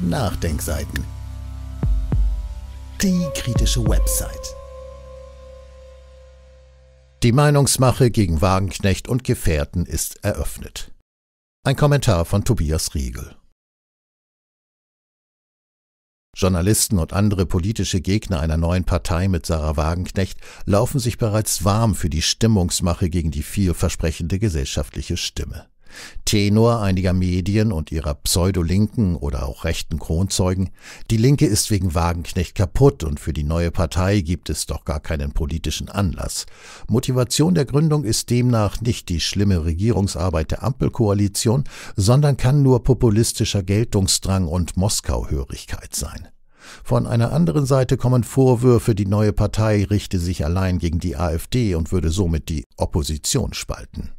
Nachdenkseiten. Die kritische Website. Die Meinungsmache gegen Wagenknecht und Gefährten ist eröffnet. Ein Kommentar von Tobias Riegel. Journalisten und andere politische Gegner einer neuen Partei mit Sarah Wagenknecht laufen sich bereits warm für die Stimmungsmache gegen die vielversprechende gesellschaftliche Stimme. Tenor einiger Medien und ihrer pseudolinken oder auch rechten Kronzeugen, die Linke ist wegen Wagenknecht kaputt und für die neue Partei gibt es doch gar keinen politischen Anlass. Motivation der Gründung ist demnach nicht die schlimme Regierungsarbeit der Ampelkoalition, sondern kann nur populistischer Geltungsdrang und Moskauhörigkeit sein. Von einer anderen Seite kommen Vorwürfe, die neue Partei richte sich allein gegen die AfD und würde somit die Opposition spalten.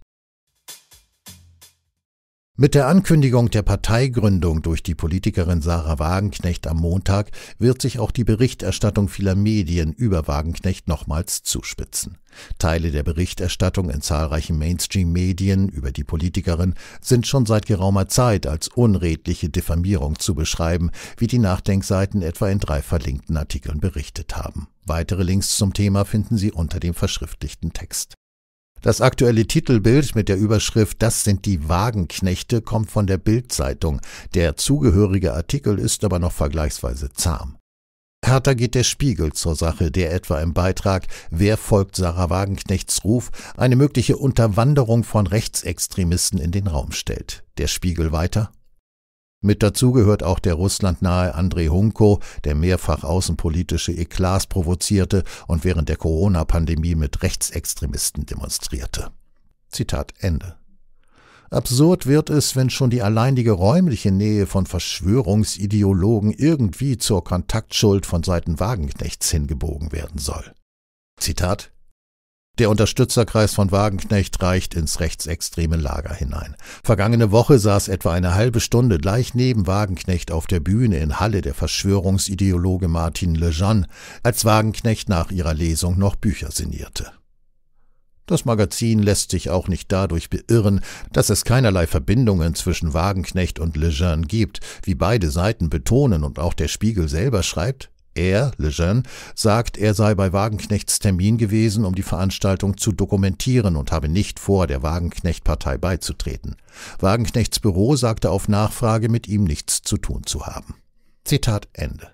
Mit der Ankündigung der Parteigründung durch die Politikerin Sarah Wagenknecht am Montag wird sich auch die Berichterstattung vieler Medien über Wagenknecht nochmals zuspitzen. Teile der Berichterstattung in zahlreichen Mainstream-Medien über die Politikerin sind schon seit geraumer Zeit als unredliche Diffamierung zu beschreiben, wie die Nachdenkseiten etwa in drei verlinkten Artikeln berichtet haben. Weitere Links zum Thema finden Sie unter dem verschriftlichten Text. Das aktuelle Titelbild mit der Überschrift Das sind die Wagenknechte kommt von der Bildzeitung. Der zugehörige Artikel ist aber noch vergleichsweise zahm. Härter geht der Spiegel zur Sache, der etwa im Beitrag Wer folgt Sarah Wagenknechts Ruf eine mögliche Unterwanderung von Rechtsextremisten in den Raum stellt. Der Spiegel weiter mit dazu gehört auch der russlandnahe Andrei Hunko, der mehrfach außenpolitische Eklas provozierte und während der Corona-Pandemie mit Rechtsextremisten demonstrierte. Zitat Ende. Absurd wird es, wenn schon die alleinige räumliche Nähe von Verschwörungsideologen irgendwie zur Kontaktschuld von Seiten Wagenknechts hingebogen werden soll. Zitat der Unterstützerkreis von Wagenknecht reicht ins rechtsextreme Lager hinein. Vergangene Woche saß etwa eine halbe Stunde gleich neben Wagenknecht auf der Bühne in Halle der Verschwörungsideologe Martin Lejeune, als Wagenknecht nach ihrer Lesung noch Bücher sinnierte. Das Magazin lässt sich auch nicht dadurch beirren, dass es keinerlei Verbindungen zwischen Wagenknecht und Lejeune gibt, wie beide Seiten betonen und auch der Spiegel selber schreibt. Er, Lejeune, sagt, er sei bei Wagenknechts Termin gewesen, um die Veranstaltung zu dokumentieren und habe nicht vor, der Wagenknecht-Partei beizutreten. Wagenknechts Büro sagte auf Nachfrage, mit ihm nichts zu tun zu haben. Zitat Ende.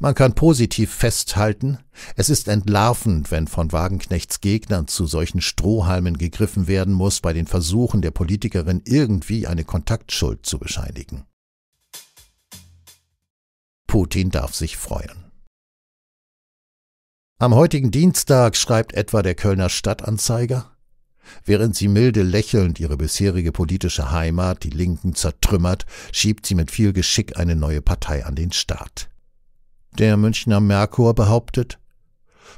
Man kann positiv festhalten, es ist entlarvend, wenn von Wagenknechts Gegnern zu solchen Strohhalmen gegriffen werden muss bei den Versuchen der Politikerin irgendwie eine Kontaktschuld zu bescheinigen. Putin darf sich freuen. Am heutigen Dienstag schreibt etwa der Kölner Stadtanzeiger, Während sie milde lächelnd ihre bisherige politische Heimat, die Linken, zertrümmert, schiebt sie mit viel Geschick eine neue Partei an den Staat. Der Münchner Merkur behauptet,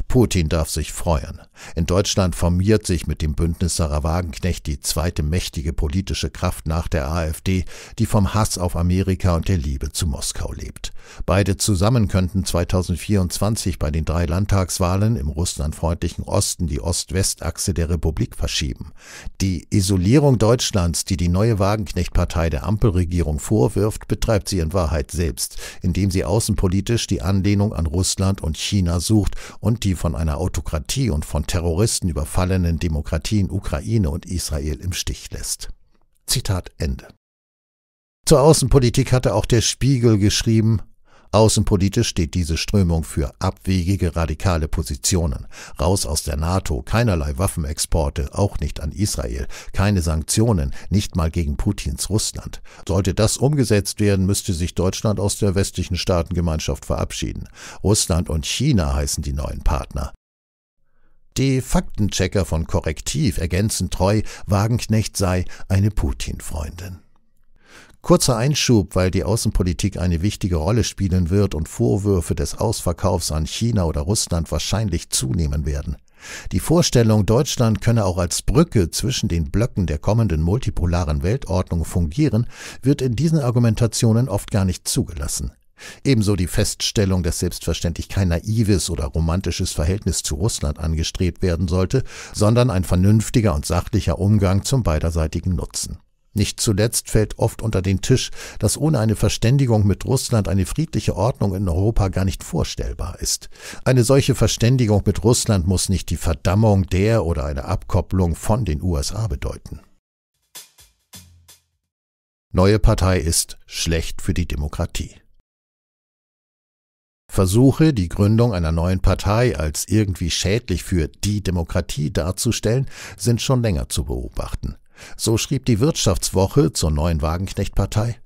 Putin darf sich freuen. In Deutschland formiert sich mit dem Bündnis Sarah Wagenknecht die zweite mächtige politische Kraft nach der AfD, die vom Hass auf Amerika und der Liebe zu Moskau lebt. Beide zusammen könnten 2024 bei den drei Landtagswahlen im russlandfreundlichen Osten die Ost-West-Achse der Republik verschieben. Die Isolierung Deutschlands, die die neue Wagenknecht-Partei der Ampelregierung vorwirft, betreibt sie in Wahrheit selbst, indem sie außenpolitisch die Anlehnung an Russland und China sucht und die von einer Autokratie und von Terroristen überfallenen Demokratien Ukraine und Israel im Stich lässt. Zitat Ende. Zur Außenpolitik hatte auch der Spiegel geschrieben, Außenpolitisch steht diese Strömung für abwegige radikale Positionen. Raus aus der NATO, keinerlei Waffenexporte, auch nicht an Israel, keine Sanktionen, nicht mal gegen Putins Russland. Sollte das umgesetzt werden, müsste sich Deutschland aus der westlichen Staatengemeinschaft verabschieden. Russland und China heißen die neuen Partner. Die Faktenchecker von Korrektiv ergänzen treu, Wagenknecht sei eine Putin-Freundin. Kurzer Einschub, weil die Außenpolitik eine wichtige Rolle spielen wird und Vorwürfe des Ausverkaufs an China oder Russland wahrscheinlich zunehmen werden. Die Vorstellung, Deutschland könne auch als Brücke zwischen den Blöcken der kommenden multipolaren Weltordnung fungieren, wird in diesen Argumentationen oft gar nicht zugelassen. Ebenso die Feststellung, dass selbstverständlich kein naives oder romantisches Verhältnis zu Russland angestrebt werden sollte, sondern ein vernünftiger und sachlicher Umgang zum beiderseitigen Nutzen. Nicht zuletzt fällt oft unter den Tisch, dass ohne eine Verständigung mit Russland eine friedliche Ordnung in Europa gar nicht vorstellbar ist. Eine solche Verständigung mit Russland muss nicht die Verdammung der oder eine Abkopplung von den USA bedeuten. Neue Partei ist schlecht für die Demokratie. Versuche, die Gründung einer neuen Partei als irgendwie schädlich für die Demokratie darzustellen, sind schon länger zu beobachten. So schrieb die Wirtschaftswoche zur neuen Wagenknecht-Partei.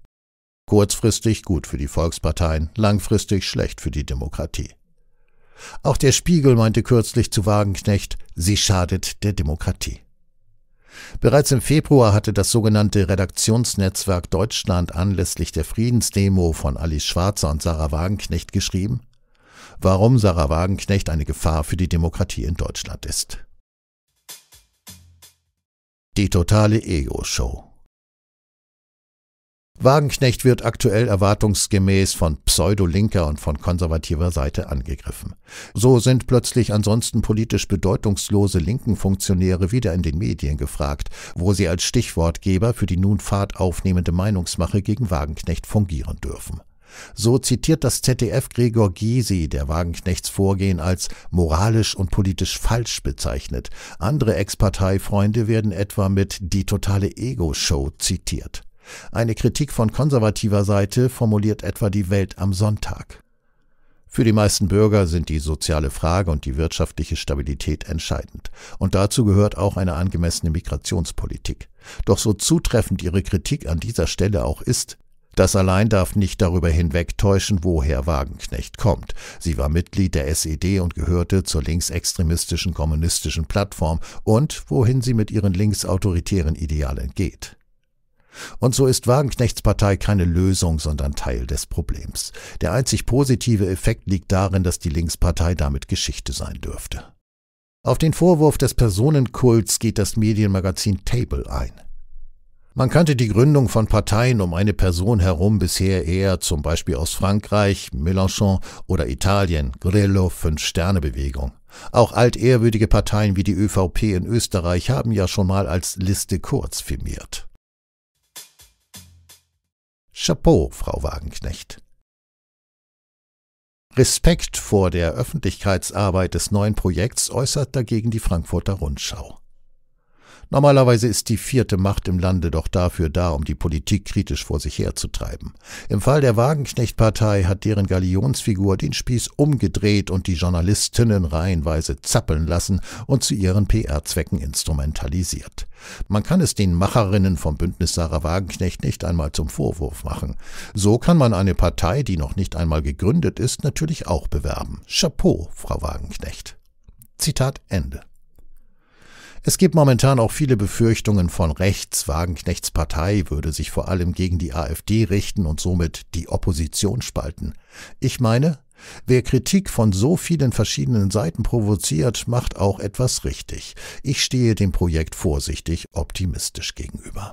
Kurzfristig gut für die Volksparteien, langfristig schlecht für die Demokratie. Auch der Spiegel meinte kürzlich zu Wagenknecht, sie schadet der Demokratie. Bereits im Februar hatte das sogenannte Redaktionsnetzwerk Deutschland anlässlich der Friedensdemo von Alice Schwarzer und Sarah Wagenknecht geschrieben, warum Sarah Wagenknecht eine Gefahr für die Demokratie in Deutschland ist. Die totale Ego-Show. Wagenknecht wird aktuell erwartungsgemäß von pseudo-linker und von konservativer Seite angegriffen. So sind plötzlich ansonsten politisch bedeutungslose linken Funktionäre wieder in den Medien gefragt, wo sie als Stichwortgeber für die nun Fahrt aufnehmende Meinungsmache gegen Wagenknecht fungieren dürfen. So zitiert das ZDF Gregor Gysi, der Wagenknechts Vorgehen als moralisch und politisch falsch bezeichnet. Andere Ex-Parteifreunde werden etwa mit die totale Ego-Show zitiert. Eine Kritik von konservativer Seite formuliert etwa die Welt am Sonntag. Für die meisten Bürger sind die soziale Frage und die wirtschaftliche Stabilität entscheidend. Und dazu gehört auch eine angemessene Migrationspolitik. Doch so zutreffend ihre Kritik an dieser Stelle auch ist, das allein darf nicht darüber hinwegtäuschen, woher Wagenknecht kommt. Sie war Mitglied der SED und gehörte zur linksextremistischen kommunistischen Plattform und wohin sie mit ihren linksautoritären Idealen geht. Und so ist Wagenknechts Partei keine Lösung, sondern Teil des Problems. Der einzig positive Effekt liegt darin, dass die Linkspartei damit Geschichte sein dürfte. Auf den Vorwurf des Personenkults geht das Medienmagazin Table ein. Man kannte die Gründung von Parteien um eine Person herum bisher eher zum Beispiel aus Frankreich, Mélenchon oder Italien, Grillo, Fünf-Sterne-Bewegung. Auch altehrwürdige Parteien wie die ÖVP in Österreich haben ja schon mal als Liste kurz firmiert. Chapeau, Frau Wagenknecht. Respekt vor der Öffentlichkeitsarbeit des neuen Projekts äußert dagegen die Frankfurter Rundschau. Normalerweise ist die vierte Macht im Lande doch dafür da, um die Politik kritisch vor sich herzutreiben. Im Fall der Wagenknecht-Partei hat deren Galionsfigur den Spieß umgedreht und die Journalistinnen reihenweise zappeln lassen und zu ihren PR-Zwecken instrumentalisiert. Man kann es den Macherinnen vom Bündnis Sarah Wagenknecht nicht einmal zum Vorwurf machen. So kann man eine Partei, die noch nicht einmal gegründet ist, natürlich auch bewerben. Chapeau, Frau Wagenknecht. Zitat Ende. Es gibt momentan auch viele Befürchtungen von rechts, Wagenknechts Partei würde sich vor allem gegen die AfD richten und somit die Opposition spalten. Ich meine, Wer Kritik von so vielen verschiedenen Seiten provoziert, macht auch etwas richtig. Ich stehe dem Projekt vorsichtig optimistisch gegenüber.